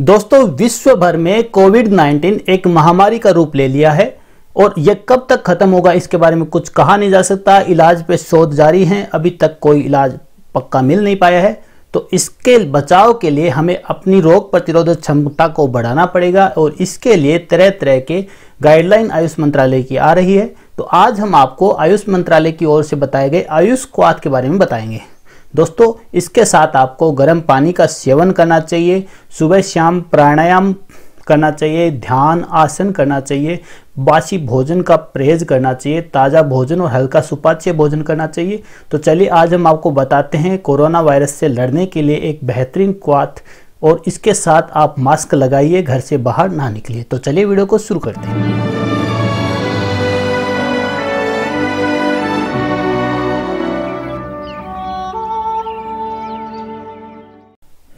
दोस्तों विश्व भर में कोविड 19 एक महामारी का रूप ले लिया है और यह कब तक खत्म होगा इसके बारे में कुछ कहा नहीं जा सकता इलाज पे शोध जारी हैं अभी तक कोई इलाज पक्का मिल नहीं पाया है तो इसके बचाव के लिए हमें अपनी रोग प्रतिरोधक क्षमता को बढ़ाना पड़ेगा और इसके लिए तरह तरह के गाइडलाइन आयुष मंत्रालय की आ रही है तो आज हम आपको आयुष मंत्रालय की ओर से बताए गए आयुष क्वाथ के बारे में बताएंगे दोस्तों इसके साथ आपको गर्म पानी का सेवन करना चाहिए सुबह शाम प्राणायाम करना चाहिए ध्यान आसन करना चाहिए बासी भोजन का परहेज करना चाहिए ताज़ा भोजन और हल्का सुपाच्य भोजन करना चाहिए तो चलिए आज हम आपको बताते हैं कोरोना वायरस से लड़ने के लिए एक बेहतरीन क्वाथ और इसके साथ आप मास्क लगाइए घर से बाहर ना निकलिए तो चलिए वीडियो को शुरू करते हैं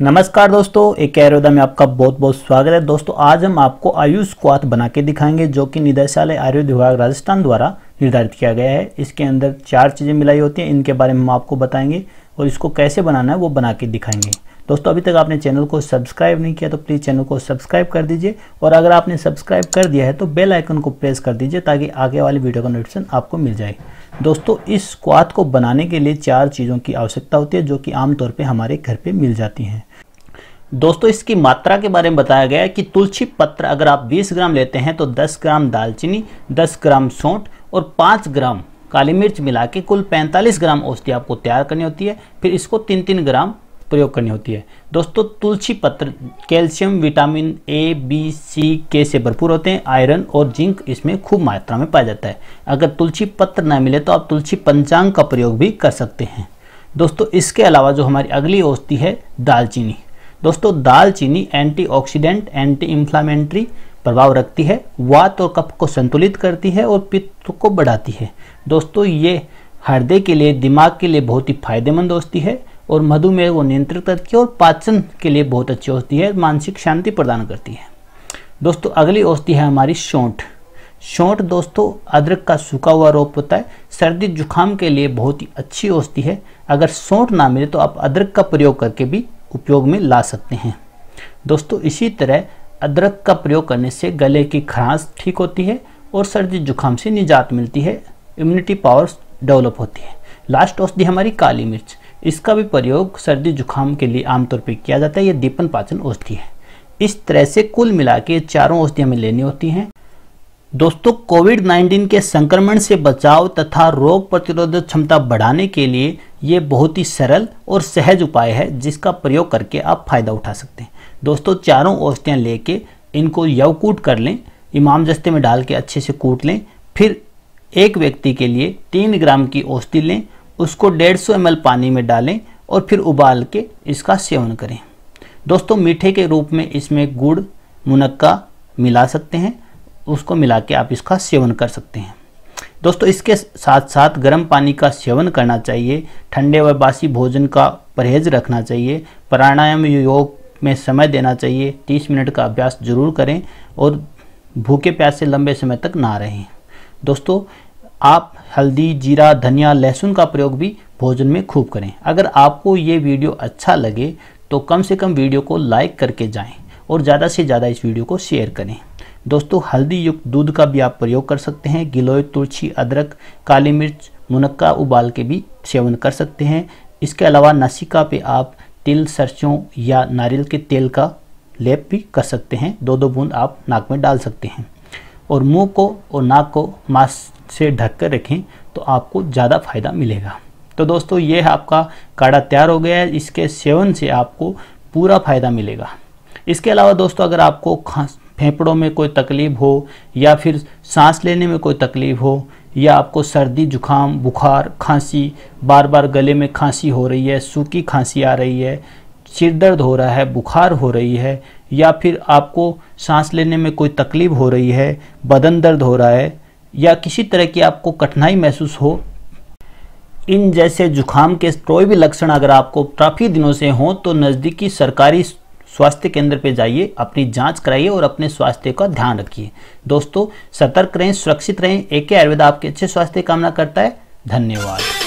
नमस्कार दोस्तों एक एरोदा तो में आपका बहुत बहुत स्वागत है दोस्तों आज हम आपको आयुष क्वात बना के दिखाएंगे जो कि निदेशालय आयुर्वेद विभाग राजस्थान द्वारा निर्धारित किया गया है इसके अंदर चार चीज़ें मिलाई होती हैं इनके बारे में हम आपको बताएंगे और इसको कैसे बनाना है वो बना के दिखाएंगे दोस्तों अभी तक आपने चैनल को सब्सक्राइब नहीं किया तो प्लीज़ चैनल को सब्सक्राइब कर दीजिए और अगर आपने सब्सक्राइब कर दिया है तो बेल आइकन को प्रेस कर दीजिए ताकि आगे वाली वीडियो का नोटिफिकेशन आपको मिल जाए दोस्तों इस क्वाद को बनाने के लिए चार चीज़ों की आवश्यकता होती है जो कि आमतौर पर हमारे घर पर मिल जाती हैं दोस्तों इसकी मात्रा के बारे में बताया गया है कि तुलसी पत्र अगर आप 20 ग्राम लेते हैं तो 10 ग्राम दालचीनी 10 ग्राम सौंठ और 5 ग्राम काली मिर्च मिला के कुल 45 ग्राम औषधि आपको तैयार करनी होती है फिर इसको तीन तीन ग्राम प्रयोग करनी होती है दोस्तों तुलसी पत्र calcium vitamin A B C K से भरपूर होते हैं आयरन और जिंक इसमें खूब मात्रा में पाया जाता है अगर तुलसी पत्र ना मिले तो आप तुलसी पंचांग का प्रयोग भी कर सकते हैं दोस्तों इसके अलावा जो हमारी अगली औषधि है दालचीनी दोस्तों दालचीनी एंटीऑक्सीडेंट एंटी इन्फ्लामेंट्री प्रभाव रखती है वात और कफ को संतुलित करती है और पित्त को बढ़ाती है दोस्तों ये हृदय के लिए दिमाग के लिए बहुत ही फायदेमंद औषधि है और मधुमेह को नियंत्रित करती है और पाचन के लिए बहुत अच्छी औषधि है मानसिक शांति प्रदान करती है दोस्तों अगली औषधि है हमारी शोंठ शोंठ दोस्तों अदरक का सूखा हुआ रोप होता है सर्दी जुकाम के लिए बहुत ही अच्छी औषधि है अगर सौंठ ना मिले तो आप अदरक का प्रयोग करके भी उपयोग में ला सकते हैं दोस्तों इसी तरह अदरक का प्रयोग करने से गले की खराश ठीक होती है और सर्दी जुकाम से निजात मिलती है इम्यूनिटी पावर डेवलप होती है लास्ट औषधि हमारी काली मिर्च इसका भी प्रयोग सर्दी जुकाम के लिए आमतौर पर किया जाता है ये दीपन पाचन औषधि है इस तरह से कुल मिला के चारों औषधियाँ हमें लेनी होती हैं दोस्तों कोविड 19 के संक्रमण से बचाव तथा रोग प्रतिरोधक क्षमता बढ़ाने के लिए ये बहुत ही सरल और सहज उपाय है जिसका प्रयोग करके आप फायदा उठा सकते हैं दोस्तों चारों औषधियाँ लेके इनको यवकूट कर लें इमाम जस्ते में डाल के अच्छे से कूट लें फिर एक व्यक्ति के लिए तीन ग्राम की औषधि लें उसको 150 सौ पानी में डालें और फिर उबाल के इसका सेवन करें दोस्तों मीठे के रूप में इसमें गुड़ मुनक्का मिला सकते हैं उसको मिला के आप इसका सेवन कर सकते हैं दोस्तों इसके साथ साथ गर्म पानी का सेवन करना चाहिए ठंडे व बासी भोजन का परहेज रखना चाहिए प्राणायाम योग में समय देना चाहिए 30 मिनट का अभ्यास जरूर करें और भूखे प्यास से लंबे समय तक ना रहें दोस्तों आप हल्दी जीरा धनिया लहसुन का प्रयोग भी भोजन में खूब करें अगर आपको ये वीडियो अच्छा लगे तो कम से कम वीडियो को लाइक करके जाएं और ज़्यादा से ज़्यादा इस वीडियो को शेयर करें दोस्तों हल्दी युक्त दूध का भी आप प्रयोग कर सकते हैं गिलोय तुलसी अदरक काली मिर्च मुनक्का उबाल के भी सेवन कर सकते हैं इसके अलावा नसिका पे आप तिल सरसों या नारियल के तेल का लेप भी कर सकते हैं दो दो बूंद आप नाक में डाल सकते हैं और मुंह को और नाक को मास्क से ढक कर रखें तो आपको ज़्यादा फायदा मिलेगा तो दोस्तों ये आपका काढ़ा तैयार हो गया है इसके सेवन से आपको पूरा फायदा मिलेगा इसके अलावा दोस्तों अगर आपको फेफड़ों में कोई तकलीफ हो या फिर सांस लेने में कोई तकलीफ हो या आपको सर्दी जुखाम बुखार खांसी बार बार गले में खांसी हो रही है सूखी खांसी आ रही है सिर दर्द हो रहा है बुखार हो रही है या फिर आपको सांस लेने में कोई तकलीफ हो रही है बदन दर्द हो रहा है या किसी तरह की आपको कठिनाई महसूस हो इन जैसे जुखाम के कोई भी लक्षण अगर आपको काफ़ी दिनों से हों तो नज़दीकी सरकारी स्वास्थ्य केंद्र पर जाइए अपनी जांच कराइए और अपने स्वास्थ्य का ध्यान रखिए दोस्तों सतर्क रहें सुरक्षित रहें एक आयुर्वेद आपके अच्छे स्वास्थ्य कामना करता है धन्यवाद